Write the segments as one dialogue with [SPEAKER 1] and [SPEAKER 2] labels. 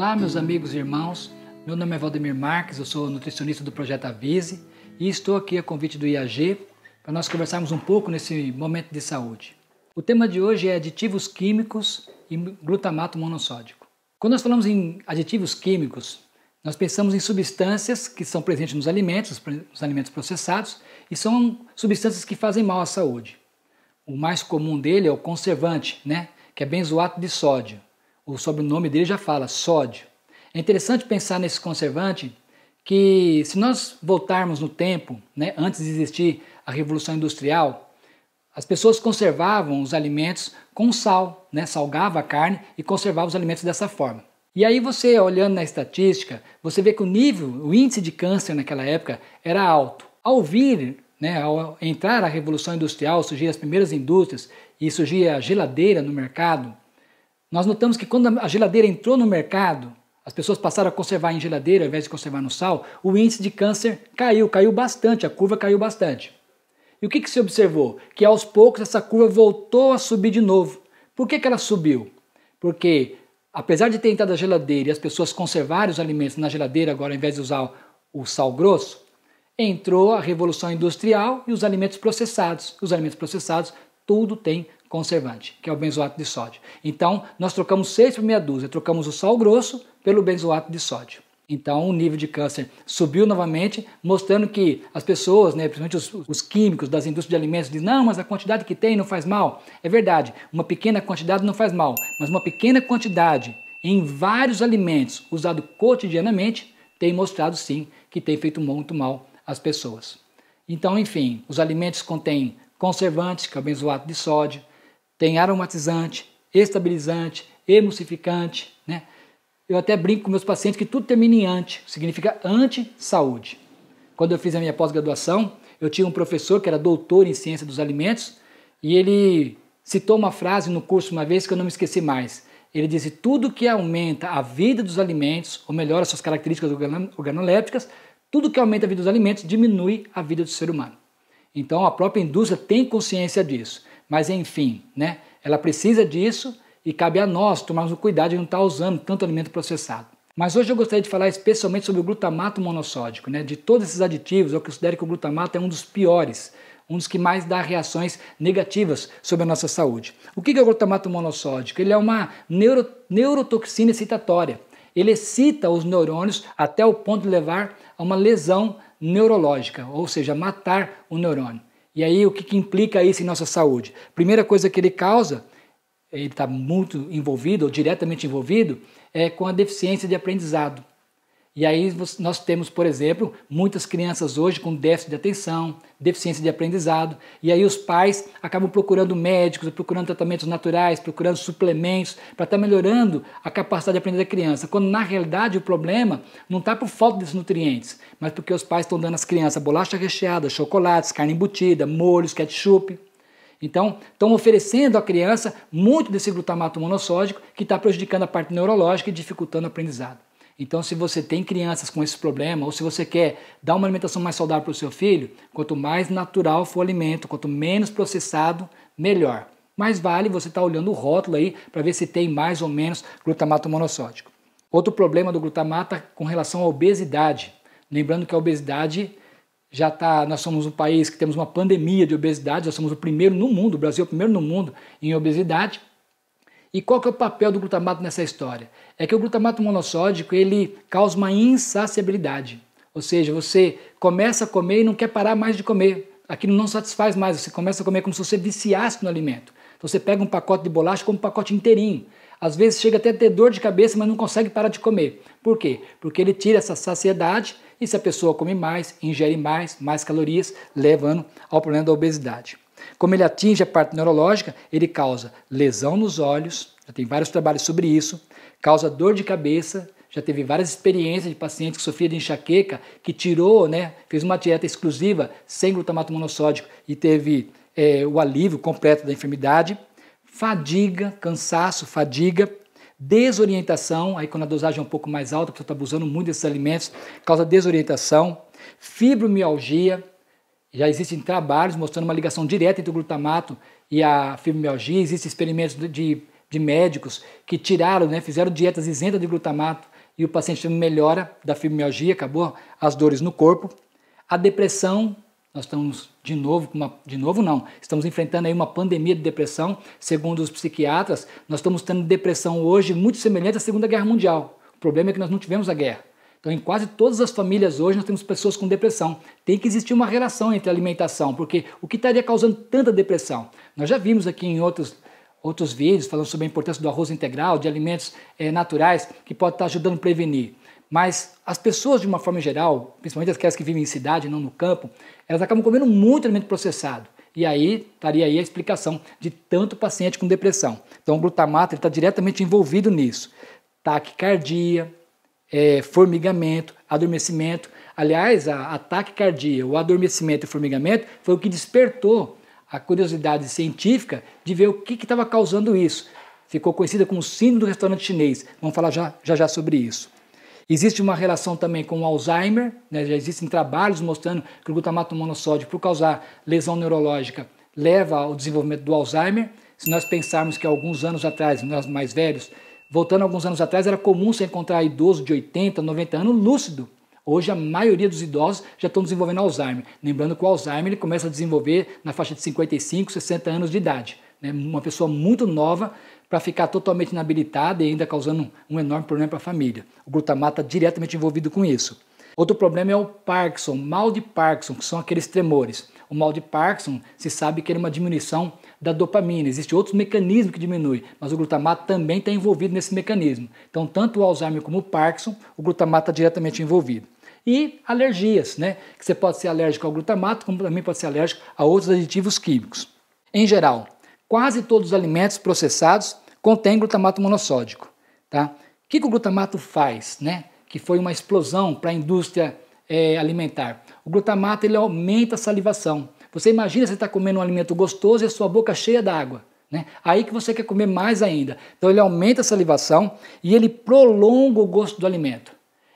[SPEAKER 1] Olá, meus amigos e irmãos. Meu nome é Valdemir Marques, eu sou nutricionista do Projeto Avise e estou aqui a convite do IAG para nós conversarmos um pouco nesse momento de saúde. O tema de hoje é aditivos químicos e glutamato monossódico. Quando nós falamos em aditivos químicos, nós pensamos em substâncias que são presentes nos alimentos, nos alimentos processados, e são substâncias que fazem mal à saúde. O mais comum dele é o conservante, né, que é benzoato de sódio o sobrenome dele já fala, sódio. É interessante pensar nesse conservante que, se nós voltarmos no tempo, né, antes de existir a Revolução Industrial, as pessoas conservavam os alimentos com sal, né, salgava a carne e conservava os alimentos dessa forma. E aí você, olhando na estatística, você vê que o nível, o índice de câncer naquela época era alto. Ao vir, né, ao entrar a Revolução Industrial, surgir as primeiras indústrias e surgir a geladeira no mercado, nós notamos que quando a geladeira entrou no mercado, as pessoas passaram a conservar em geladeira ao invés de conservar no sal, o índice de câncer caiu, caiu bastante, a curva caiu bastante. E o que, que se observou? Que aos poucos essa curva voltou a subir de novo. Por que, que ela subiu? Porque apesar de ter entrado a geladeira e as pessoas conservarem os alimentos na geladeira agora ao invés de usar o sal grosso, entrou a revolução industrial e os alimentos processados. Os alimentos processados, tudo tem conservante, que é o benzoato de sódio. Então, nós trocamos 6 por meia dúzia, trocamos o sal grosso pelo benzoato de sódio. Então, o nível de câncer subiu novamente, mostrando que as pessoas, né, principalmente os, os, químicos das indústrias de alimentos, dizem: não, mas a quantidade que tem não faz mal. É verdade, uma pequena quantidade não faz mal, mas uma pequena quantidade em vários alimentos usado cotidianamente tem mostrado sim que tem feito muito mal às pessoas. Então, enfim, os alimentos contêm conservantes, que é o benzoato de sódio, tem aromatizante, estabilizante, emulsificante, né? Eu até brinco com meus pacientes que tudo termina em ante, significa anti-saúde. Quando eu fiz a minha pós-graduação, eu tinha um professor que era doutor em ciência dos alimentos e ele citou uma frase no curso uma vez que eu não me esqueci mais. Ele disse: tudo que aumenta a vida dos alimentos, ou melhora suas características organolépticas, tudo que aumenta a vida dos alimentos diminui a vida do ser humano. Então a própria indústria tem consciência disso. Mas enfim, né? Ela precisa disso e cabe a nós tomarmos o cuidado de não estar tá usando tanto alimento processado. Mas hoje eu gostaria de falar especialmente sobre o glutamato monossódico, né? De todos esses aditivos, eu considero que o glutamato é um dos piores, um dos que mais dá reações negativas sobre a nossa saúde. O que é o glutamato monossódico? Ele é uma neuro, neurotoxina excitatória. Ele excita os neurônios até o ponto de levar a uma lesão neurológica, ou seja, matar o neurônio. E aí, o que, que implica isso em nossa saúde? Primeira coisa que ele causa, ele está muito envolvido ou diretamente envolvido, é com a deficiência de aprendizado. E aí nós temos, por exemplo, muitas crianças hoje com déficit de atenção, deficiência de aprendizado, e aí os pais acabam procurando médicos, procurando tratamentos naturais, procurando suplementos para estar tá melhorando a capacidade de aprender da criança, quando na realidade o problema não está por falta desses nutrientes, mas porque os pais estão dando às crianças bolacha recheada, chocolates, carne embutida, molhos, ketchup. Então, estão oferecendo à criança muito desse glutamato monossódico que está prejudicando a parte neurológica e dificultando o aprendizado. Então, se você tem crianças com esse problema, ou se você quer dar uma alimentação mais saudável para o seu filho, quanto mais natural for o alimento, quanto menos processado, melhor. Mais vale você estar tá olhando o rótulo aí para ver se tem mais ou menos glutamato monossódico. Outro problema do glutamato é com relação à obesidade. Lembrando que a obesidade já está. Nós somos um país que temos uma pandemia de obesidade, nós somos o primeiro no mundo, o Brasil é o primeiro no mundo em obesidade. E qual que é o papel do glutamato nessa história? É que o glutamato monossódico ele causa uma insaciabilidade. Ou seja, você começa a comer e não quer parar mais de comer. Aquilo não satisfaz mais, você começa a comer como se você viciasse no alimento. Então você pega um pacote de bolacha como um pacote inteirinho. Às vezes chega até a ter dor de cabeça, mas não consegue parar de comer. Por quê? Porque ele tira essa saciedade e se a pessoa come mais, ingere mais, mais calorias, levando ao problema da obesidade. Como ele atinge a parte neurológica, ele causa lesão nos olhos, já tem vários trabalhos sobre isso, causa dor de cabeça, já teve várias experiências de pacientes que sofriam de enxaqueca, que tirou, né, fez uma dieta exclusiva sem glutamato monossódico e teve é, o alívio completo da enfermidade, fadiga, cansaço, fadiga, desorientação, aí quando a dosagem é um pouco mais alta, porque você está abusando muito desses alimentos, causa desorientação, fibromialgia, já existem trabalhos mostrando uma ligação direta entre o glutamato e a fibromialgia. Existem experimentos de, de médicos que tiraram, né, fizeram dietas isentas de glutamato e o paciente melhora da fibromialgia, acabou as dores no corpo. A depressão, nós estamos de novo, uma, de novo não, estamos enfrentando aí uma pandemia de depressão, segundo os psiquiatras, nós estamos tendo depressão hoje muito semelhante à Segunda Guerra Mundial. O problema é que nós não tivemos a guerra. Então, em quase todas as famílias hoje, nós temos pessoas com depressão. Tem que existir uma relação entre alimentação, porque o que estaria causando tanta depressão? Nós já vimos aqui em outros, outros vídeos falando sobre a importância do arroz integral, de alimentos é, naturais, que pode estar ajudando a prevenir. Mas as pessoas, de uma forma geral, principalmente aquelas que vivem em cidade, não no campo, elas acabam comendo muito alimento processado. E aí estaria aí a explicação de tanto paciente com depressão. Então o glutamato está diretamente envolvido nisso. Taquicardia, é, formigamento, adormecimento. Aliás, a, ataque cardíaco, o adormecimento e o formigamento foi o que despertou a curiosidade científica de ver o que estava causando isso. Ficou conhecida como síndrome do restaurante chinês. Vamos falar já já, já sobre isso. Existe uma relação também com o Alzheimer, né? já existem trabalhos mostrando que o glutamato monossódio, por causar lesão neurológica, leva ao desenvolvimento do Alzheimer. Se nós pensarmos que alguns anos atrás, nós mais velhos, Voltando alguns anos atrás, era comum se encontrar idoso de 80, 90 anos lúcido. Hoje, a maioria dos idosos já estão desenvolvendo Alzheimer. Lembrando que o Alzheimer ele começa a desenvolver na faixa de 55, 60 anos de idade. Né? Uma pessoa muito nova para ficar totalmente inabilitada e ainda causando um enorme problema para a família. O glutamato está diretamente envolvido com isso. Outro problema é o Parkinson, mal de Parkinson, que são aqueles tremores. O mal de Parkinson se sabe que é uma diminuição da dopamina, existem outros mecanismos que diminuem, mas o glutamato também está envolvido nesse mecanismo. Então, tanto o Alzheimer como o Parkinson, o glutamato está diretamente envolvido. E alergias, né? Que você pode ser alérgico ao glutamato, como também pode ser alérgico a outros aditivos químicos. Em geral, quase todos os alimentos processados contêm glutamato monossódico. Tá? O que, que o glutamato faz, né? Que foi uma explosão para a indústria é, alimentar. O glutamato ele aumenta a salivação. Você imagina você está comendo um alimento gostoso e a sua boca cheia d'água. Né? Aí que você quer comer mais ainda. Então ele aumenta a salivação e ele prolonga o gosto do alimento.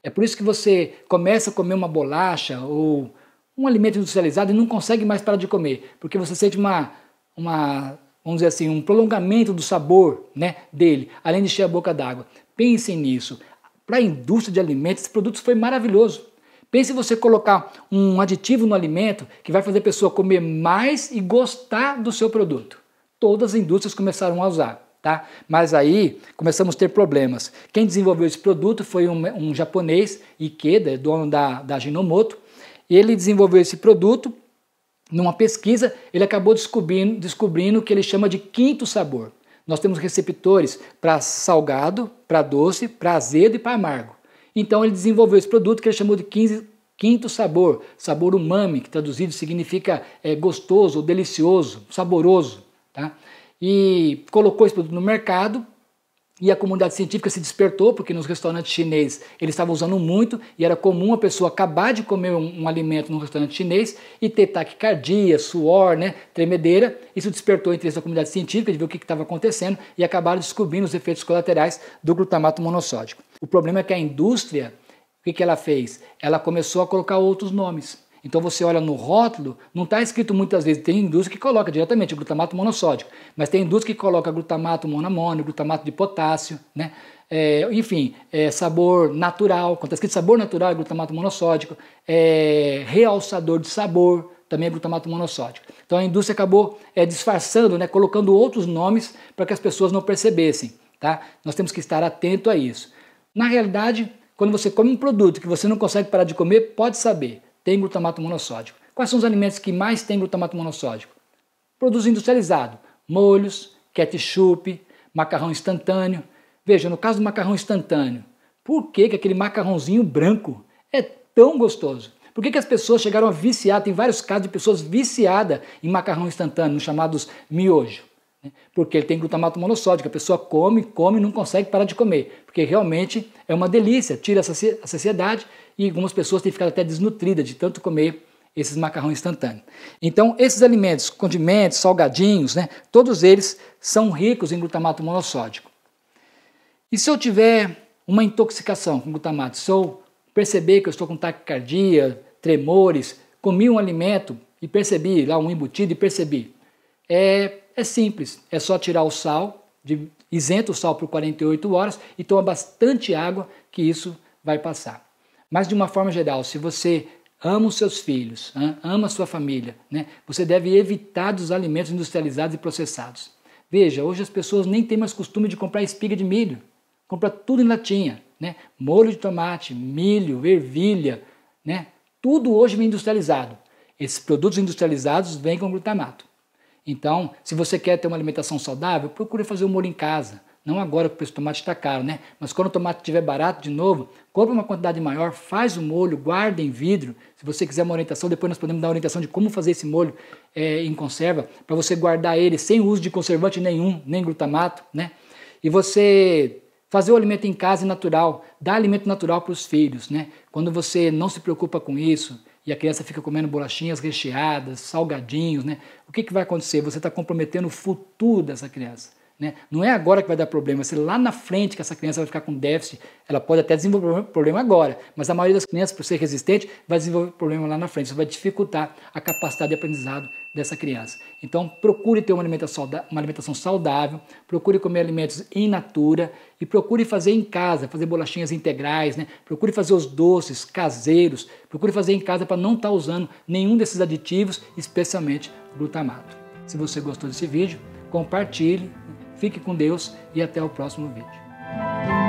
[SPEAKER 1] É por isso que você começa a comer uma bolacha ou um alimento industrializado e não consegue mais parar de comer, porque você sente uma, uma vamos dizer assim, um prolongamento do sabor né, dele, além de encher a boca d'água. Pensem nisso. Para a indústria de alimentos, esse produto foi maravilhoso. Pense em você colocar um aditivo no alimento que vai fazer a pessoa comer mais e gostar do seu produto. Todas as indústrias começaram a usar. Tá? Mas aí começamos a ter problemas. Quem desenvolveu esse produto foi um, um japonês, Ikeda, é dono da, da Ginomoto. Ele desenvolveu esse produto numa pesquisa, ele acabou descobrindo, descobrindo o que ele chama de quinto sabor. Nós temos receptores para salgado, para doce, para azedo e para amargo. Então ele desenvolveu esse produto que ele chamou de 15, quinto sabor, sabor umami, que traduzido significa é, gostoso, delicioso, saboroso. Tá? E colocou esse produto no mercado, e a comunidade científica se despertou, porque nos restaurantes chineses eles estavam usando muito e era comum a pessoa acabar de comer um, um alimento num restaurante chinês e ter taquicardia, suor, né, tremedeira. Isso despertou o interesse da comunidade científica de ver o que estava acontecendo e acabaram descobrindo os efeitos colaterais do glutamato monossódico. O problema é que a indústria, o que, que ela fez? Ela começou a colocar outros nomes. Então você olha no rótulo, não está escrito muitas vezes, tem indústria que coloca diretamente glutamato monossódico, mas tem indústria que coloca glutamato monamônio, glutamato de potássio, né? É, enfim, é, sabor natural, quando está escrito sabor natural é glutamato monossódico, é, realçador de sabor também é glutamato monossódico. Então a indústria acabou é, disfarçando, né, colocando outros nomes para que as pessoas não percebessem. Tá? Nós temos que estar atento a isso. Na realidade, quando você come um produto que você não consegue parar de comer, pode saber, tem glutamato monossódico. Quais são os alimentos que mais têm glutamato monossódico? Produto industrializado, molhos, ketchup, macarrão instantâneo. Veja, no caso do macarrão instantâneo, por que, que aquele macarrãozinho branco é tão gostoso? Por que, que as pessoas chegaram a viciar? Tem vários casos de pessoas viciadas em macarrão instantâneo, chamados miojo. Né? porque ele tem glutamato monossódico. A pessoa come, come e não consegue parar de comer, porque realmente é uma delícia, tira a saciedade e algumas pessoas têm ficado até desnutridas de tanto comer esses macarrões instantâneos. Então, esses alimentos, condimentos, salgadinhos, né, todos eles são ricos em glutamato monossódico. E se eu tiver uma intoxicação com glutamato, se eu perceber que eu estou com taquicardia, tremores, comi um alimento e percebi lá um embutido e percebi, é é simples, é só tirar o sal, de, isenta o sal por 48 horas e toma bastante água que isso vai passar. Mas de uma forma geral, se você ama os seus filhos, ama a sua família, né, você deve evitar dos alimentos industrializados e processados. Veja, hoje as pessoas nem têm mais costume de comprar espiga de milho, compra tudo em latinha, né, molho de tomate, milho, ervilha, né, tudo hoje vem industrializado. Esses produtos industrializados vêm com glutamato. Então, se você quer ter uma alimentação saudável, procure fazer o molho em casa. Não agora que o preço do tomate está caro, né? Mas quando o tomate estiver barato de novo, compre uma quantidade maior, faz o molho, guarda em vidro. Se você quiser uma orientação, depois nós podemos dar uma orientação de como fazer esse molho é, em conserva, para você guardar ele sem uso de conservante nenhum, nem glutamato, né? E você fazer o alimento em casa e natural, dar alimento natural para os filhos, né? Quando você não se preocupa com isso, e a criança fica comendo bolachinhas recheadas, salgadinhos, né? O que, que vai acontecer? Você está comprometendo o futuro dessa criança. Né? Não é agora que vai dar problema, se lá na frente que essa criança vai ficar com déficit, ela pode até desenvolver problema agora, mas a maioria das crianças, por ser resistente, vai desenvolver problema lá na frente. Isso vai dificultar a capacidade de aprendizado dessa criança. Então, procure ter uma alimentação, uma alimentação saudável, procure comer alimentos in natura e procure fazer em casa, fazer bolachinhas integrais, né? procure fazer os doces caseiros, procure fazer em casa para não estar tá usando nenhum desses aditivos, especialmente glutamato. Se você gostou desse vídeo, compartilhe Fique com Deus e até o próximo vídeo.